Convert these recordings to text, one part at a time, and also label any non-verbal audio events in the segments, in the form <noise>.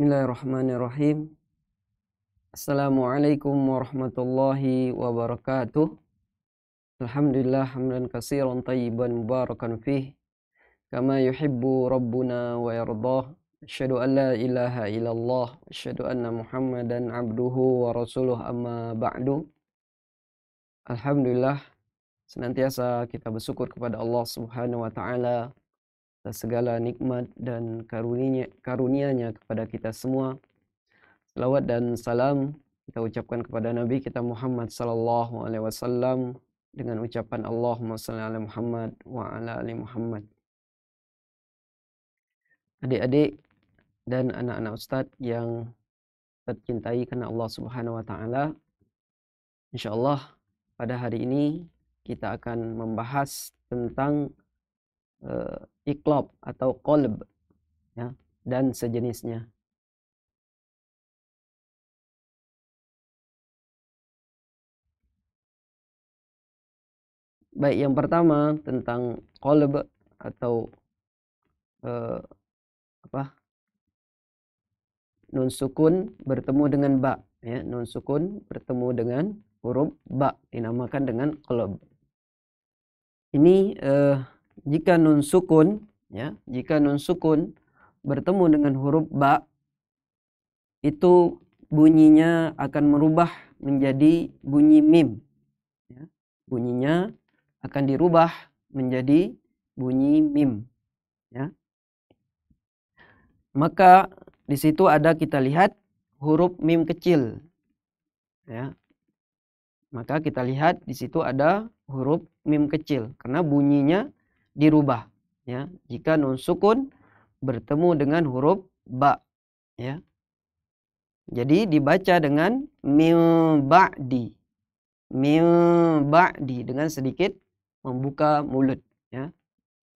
Bismillahirrahmanirrahim. Assalamualaikum warahmatullahi wabarakatuh. Alhamdulillah hamdan katsiran tayyiban mubarakan fih kama yuhibbu rabbuna wa yardah. Asyhadu an la ilaha illallah wa anna Muhammadan abduhu wa rasuluh amma ba'du. Alhamdulillah senantiasa kita bersyukur kepada Allah Subhanahu wa taala atas segala nikmat dan karunia karunianya kepada kita semua. Salawat dan salam kita ucapkan kepada Nabi kita Muhammad sallallahu alaihi wasallam dengan ucapan Allahumma salli ala Muhammad wa ala ali Muhammad. Adik-adik dan anak-anak ustaz yang tercintai karena Allah Subhanahu wa taala. Insyaallah pada hari ini kita akan membahas tentang uh, eh, iklop atau kolb ya, dan sejenisnya. Baik, yang pertama tentang kolb atau uh, apa nun sukun bertemu dengan ba ya nun sukun bertemu dengan huruf ba dinamakan dengan kolob. ini uh, jika nun sukun ya jika nun sukun bertemu dengan huruf ba itu bunyinya akan merubah menjadi bunyi mim ya, bunyinya akan dirubah menjadi bunyi mim ya maka di situ ada kita lihat huruf mim kecil ya maka kita lihat di situ ada huruf mim kecil karena bunyinya dirubah ya jika nun sukun bertemu dengan huruf ba ya jadi dibaca dengan mim ba'di mim di dengan sedikit membuka mulut ya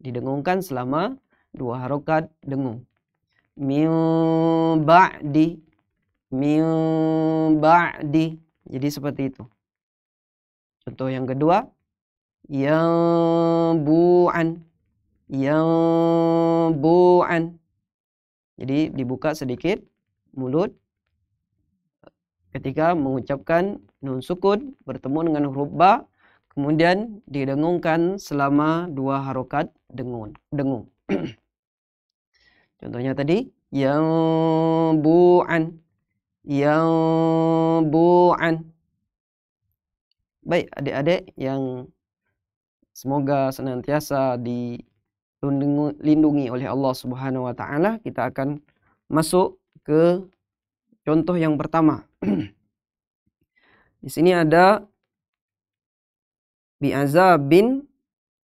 didengungkan selama dua harokat dengung mim ba'di mim di jadi seperti itu contoh yang kedua Yambu'an. Yambu'an. Jadi dibuka sedikit mulut ketika mengucapkan nun sukun bertemu dengan huruf ba kemudian didengungkan selama dua harokat dengung. dengung. <clears throat> Contohnya tadi yang bu'an yang Baik, adik-adik yang Semoga senantiasa dilindungi oleh Allah Subhanahu wa taala. Kita akan masuk ke contoh yang pertama. <clears throat> Di sini ada bi'azabin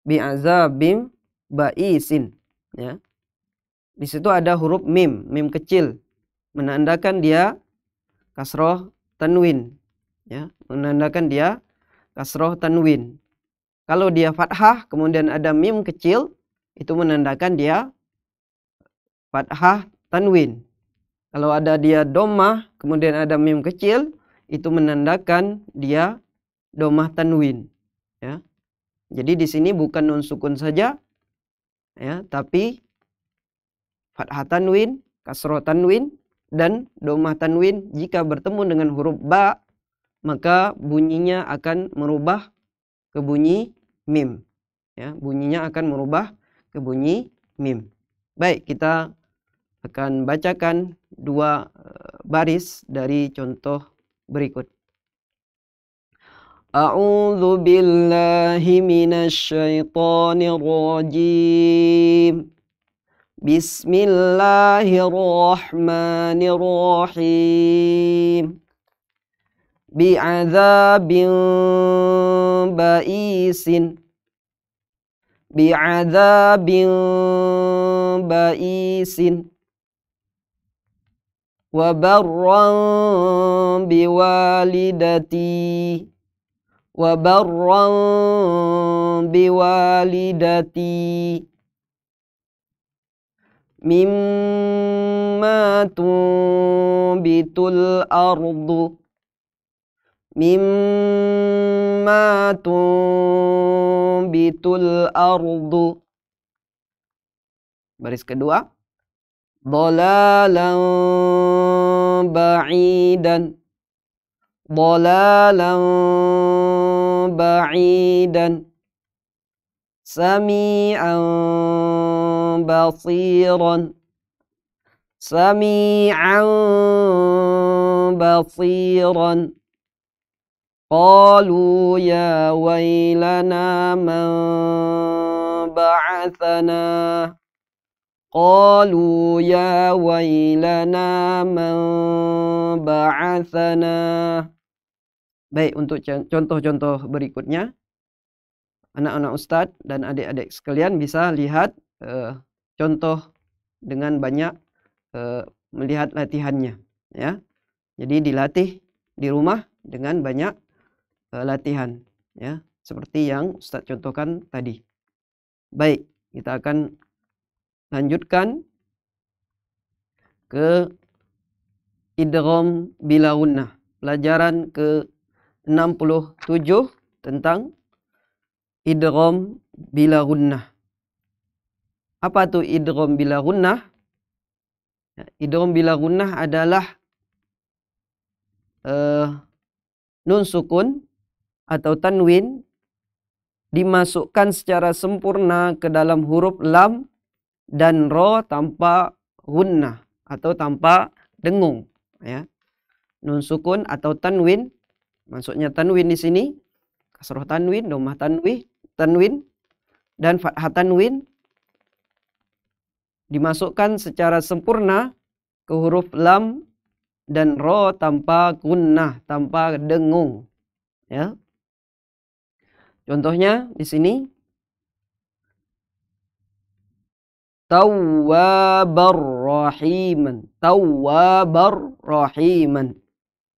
bi'azabim ba'isin ya. Di situ ada huruf mim, mim kecil menandakan dia kasroh tanwin ya, menandakan dia kasroh tanwin. Kalau dia fathah kemudian ada mim kecil itu menandakan dia fathah tanwin. Kalau ada dia domah kemudian ada mim kecil itu menandakan dia domah tanwin. Ya. Jadi di sini bukan nun sukun saja ya, tapi fathah tanwin, kasro tanwin dan domah tanwin jika bertemu dengan huruf ba maka bunyinya akan merubah ke bunyi mim. Ya, bunyinya akan merubah ke bunyi mim. Baik, kita akan bacakan dua eh, baris dari contoh berikut. A'udzu billahi minasyaitonir rajim. Bismillahirrahmanirrahim. بعذاب بئيس بعذاب بئيس وبرا بوالدتي وبرا بوالدتي مما تنبت الأرض mimma tumbitul ardu baris kedua Dolalan ba'idan Dolalan ba'idan sami'an basiran sami'an basiran قالوا يا ويلنا من بعثنا قالوا يا ويلنا من بعثنا Baik untuk contoh-contoh berikutnya anak-anak ustadz dan adik-adik sekalian bisa lihat uh, contoh dengan banyak uh, melihat latihannya ya. Jadi dilatih di rumah dengan banyak Eh, latihan ya seperti yang Ustadz contohkan tadi. Baik, kita akan lanjutkan ke idrom bila pelajaran ke 67 tentang idrom bila Apa tuh idrom bila idrom ya, Idgham adalah uh, nun sukun atau tanwin dimasukkan secara sempurna ke dalam huruf lam dan ro tanpa gunnah atau tanpa dengung ya nun sukun atau tanwin maksudnya tanwin di sini kasroh tanwin domah tanwin tanwin dan fathah tanwin dimasukkan secara sempurna ke huruf lam dan ro tanpa gunnah tanpa dengung ya Contohnya di sini Tawabar rahiman Tawabar rahiman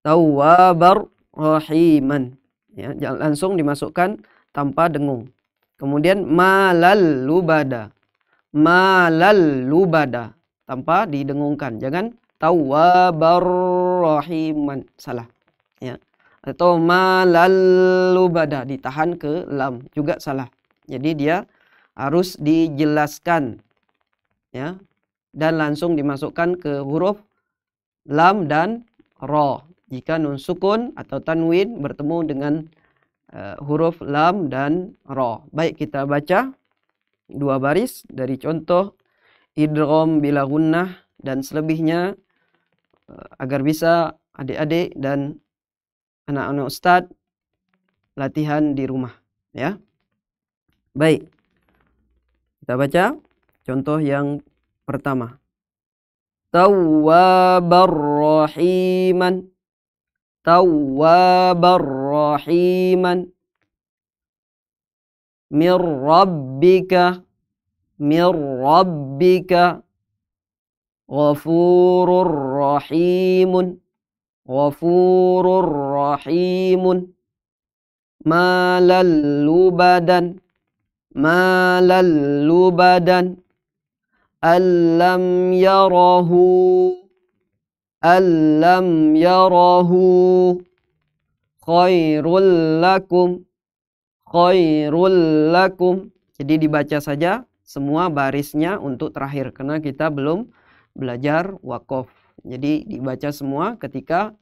Tawabar rahiman ya langsung dimasukkan tanpa dengung kemudian malal lubada malal lubada tanpa didengungkan jangan tawabar rahiman salah ya atau malalu bada ditahan ke lam juga salah. Jadi dia harus dijelaskan ya dan langsung dimasukkan ke huruf lam dan ro jika nun sukun atau tanwin bertemu dengan uh, huruf lam dan ro. Baik kita baca dua baris dari contoh idrom bila gunnah dan selebihnya uh, agar bisa adik-adik dan anak-anak ustadz latihan di rumah ya. Baik. Kita baca contoh yang pertama. Tawabar rahiman. Tawabar rahiman. Mir rabbika min rabbika ghafurur rahimun Ghafurur rahimun Malal lubadan Malal lubadan Allam yarahu Allam yarahu Khairul lakum Khairul lakum Jadi dibaca saja semua barisnya untuk terakhir karena kita belum belajar wakof. Jadi dibaca semua ketika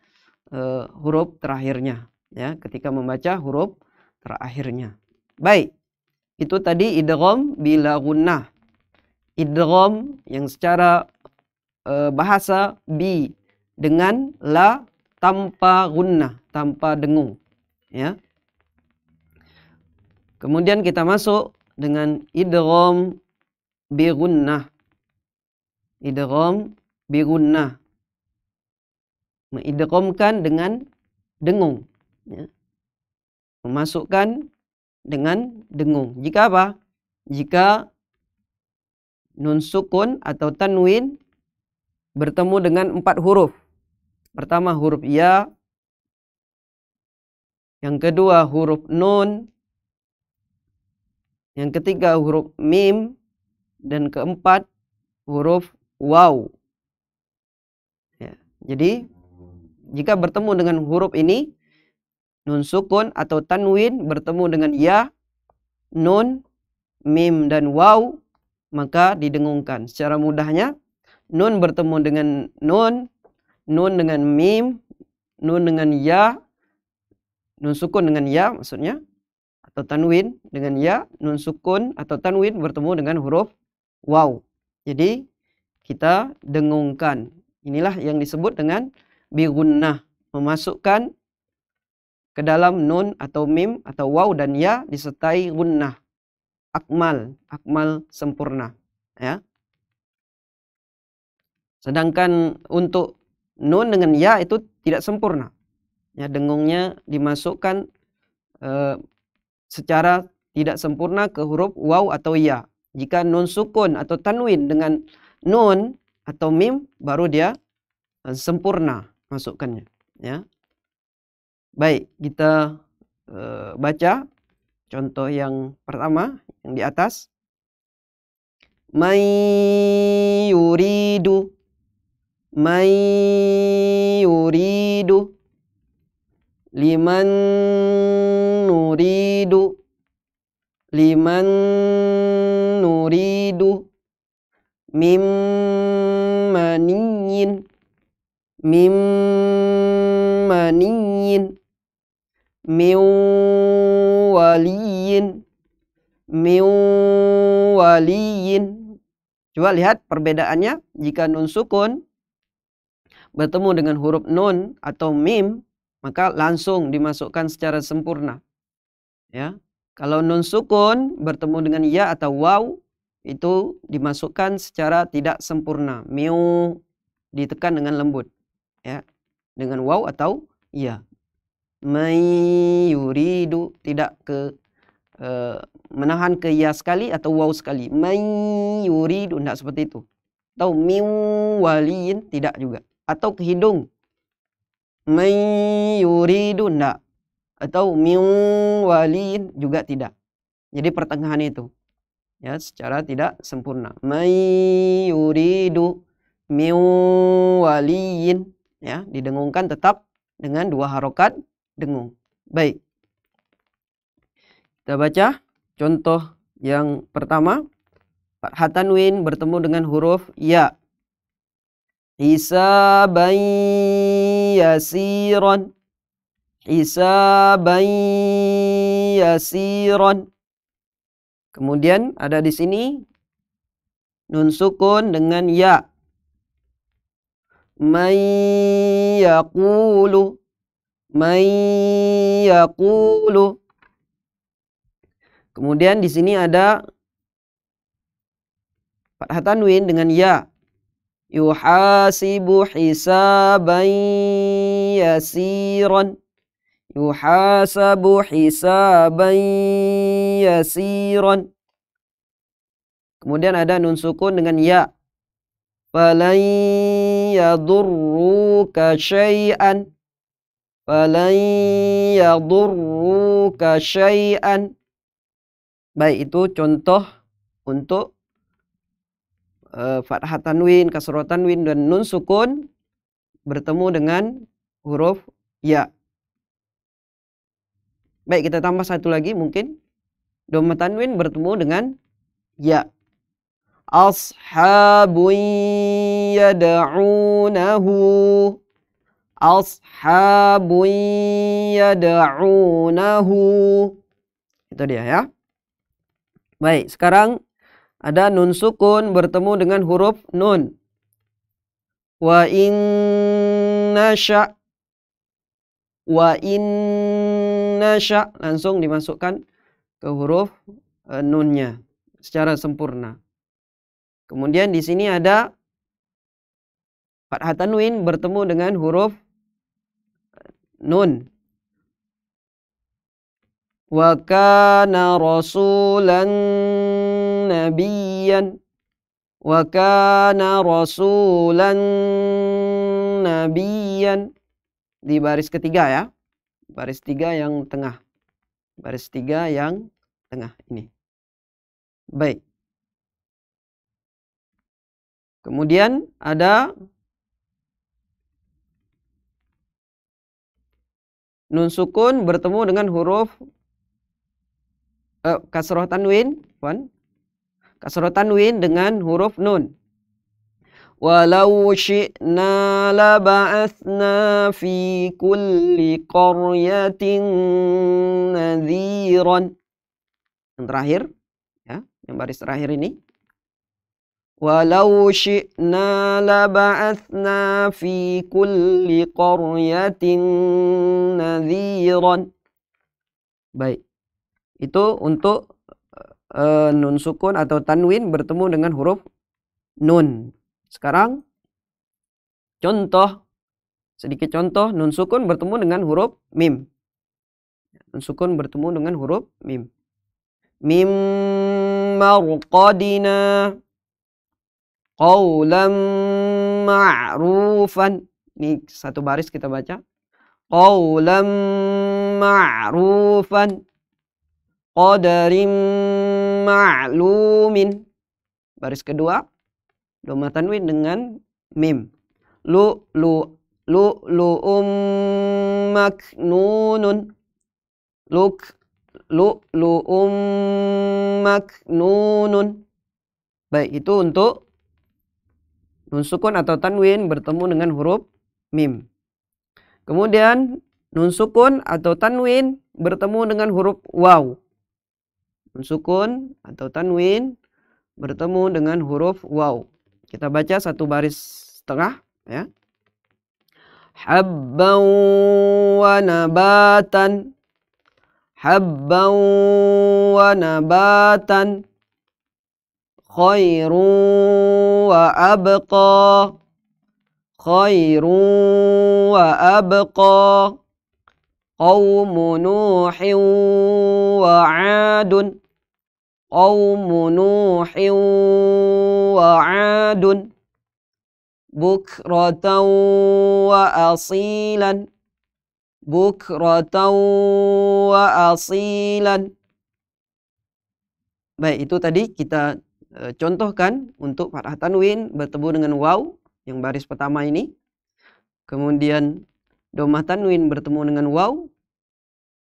uh, huruf terakhirnya ya, ketika membaca huruf terakhirnya. Baik. Itu tadi idgham bila gunnah. Idgham yang secara uh, bahasa bi dengan la tanpa gunnah, tanpa dengung, ya. Kemudian kita masuk dengan idgham bi gunnah. Idgham bi gunnah mengidghamkan dengan dengung ya. memasukkan dengan dengung jika apa jika nun sukun atau tanwin bertemu dengan empat huruf pertama huruf ya yang kedua huruf nun yang ketiga huruf mim dan keempat huruf waw. Ya, jadi jika bertemu dengan huruf ini, nun sukun atau tanwin bertemu dengan ya, nun, mim dan waw, maka didengungkan. Secara mudahnya, nun bertemu dengan nun, nun dengan mim, nun dengan ya, nun sukun dengan ya maksudnya, atau tanwin dengan ya, nun sukun atau tanwin bertemu dengan huruf waw. Jadi kita dengungkan. Inilah yang disebut dengan bigunnah memasukkan ke dalam nun atau mim atau waw dan ya disertai gunnah akmal akmal sempurna ya sedangkan untuk nun dengan ya itu tidak sempurna ya dengungnya dimasukkan e, secara tidak sempurna ke huruf waw atau ya jika nun sukun atau tanwin dengan nun atau mim baru dia eh, sempurna masukkannya ya baik kita uh, baca contoh yang pertama yang di atas mai yuridu mai yuridu liman nuridu liman nuridu mim maniyin min maniyin Mewaliin coba lihat perbedaannya jika nun sukun bertemu dengan huruf nun atau mim maka langsung dimasukkan secara sempurna ya kalau nun sukun bertemu dengan ya atau waw itu dimasukkan secara tidak sempurna miu ditekan dengan lembut ya dengan waw atau ya mayuridu tidak ke uh, menahan ke ya sekali atau waw sekali mayuridu tidak seperti itu atau miwaliin tidak juga atau ke hidung mayuridu tidak atau miwaliin juga tidak jadi pertengahan itu ya secara tidak sempurna mayuridu miwaliin ya didengungkan tetap dengan dua harokat dengung baik kita baca contoh yang pertama Pak Hatanwin bertemu dengan huruf ya hisaban yasiron hisaban yasiron kemudian ada di sini nun sukun dengan ya من يقول من يقول Kemudian di sini ada fathah tanwin dengan ya. Yuhasibu hisaban yasiran. Yuhasabu hisaban yasiran. Kemudian ada nun sukun dengan ya. Falan yadurruka شيئا فلن yadurruka شيئا baik itu contoh untuk uh, eh, fathah tanwin kasrah tanwin dan nun sukun bertemu dengan huruf ya baik kita tambah satu lagi mungkin domatanwin tanwin bertemu dengan ya Ashabu yad'unahu ashabu yad'unahu itu dia ya baik sekarang ada nun sukun bertemu dengan huruf nun wa inna sya wa inna sya langsung dimasukkan ke huruf eh, nunnya secara sempurna Kemudian di sini ada fathah tanwin bertemu dengan huruf nun. Wa kana rasulan nabiyan. Wa kana rasulan nabiyan. Di baris ketiga ya. Baris tiga yang tengah. Baris tiga yang tengah ini. Baik. Kemudian ada nun sukun bertemu dengan huruf eh, kasroh tanwin, puan. Kasroh tanwin dengan huruf nun. Walau شئنا لبعثنا fi kulli qaryatin nadhiran. yang terakhir ya yang baris terakhir ini ولو شئنا لبعثنا في كل قرية نذيرا Baik. Itu untuk uh, nun sukun atau tanwin bertemu dengan huruf nun. Sekarang contoh sedikit contoh nun sukun bertemu dengan huruf mim. Nun sukun bertemu dengan huruf mim. Mim marqadina qawlam ma'rufan. Ini satu baris kita baca. qawlam ma'rufan. Qadarim ma'lumin. Baris kedua. Doma tanwin dengan mim. Lu lu lu lu um maknunun. Luk lu lu um maknunun. Baik, itu untuk Nun sukun atau tanwin bertemu dengan huruf mim. Kemudian nun sukun atau tanwin bertemu dengan huruf waw. Nun sukun atau tanwin bertemu dengan huruf waw. Kita baca satu baris setengah ya. Habban wa nabatan. Habban wa nabatan. خير وأبقى خير وأبقى قوم نوح وعاد قوم نوح وعاد بكرة وأصيلا بكرة وأصيلا Baik itu tadi kita e, contohkan untuk fathah tanwin bertemu dengan waw yang baris pertama ini. Kemudian domah tanwin bertemu dengan waw,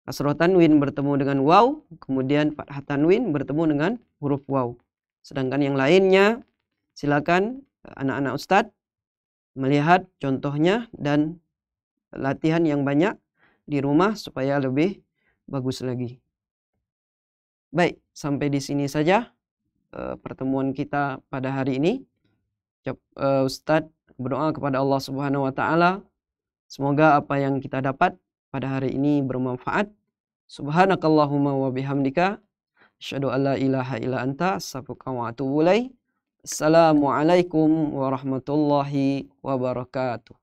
kasroh tanwin bertemu dengan waw, kemudian fathah tanwin bertemu dengan huruf waw. Sedangkan yang lainnya silakan e, anak-anak ustadz melihat contohnya dan latihan yang banyak di rumah supaya lebih bagus lagi. Baik, sampai di sini saja. Eh, pertemuan kita pada hari ini. Uh, Ustadz berdoa kepada Allah Subhanahu wa taala semoga apa yang kita dapat pada hari ini bermanfaat. Subhanakallahumma wa bihamdika asyhadu alla ilaha illa anta astaghfiruka wa atubu Assalamualaikum warahmatullahi wabarakatuh.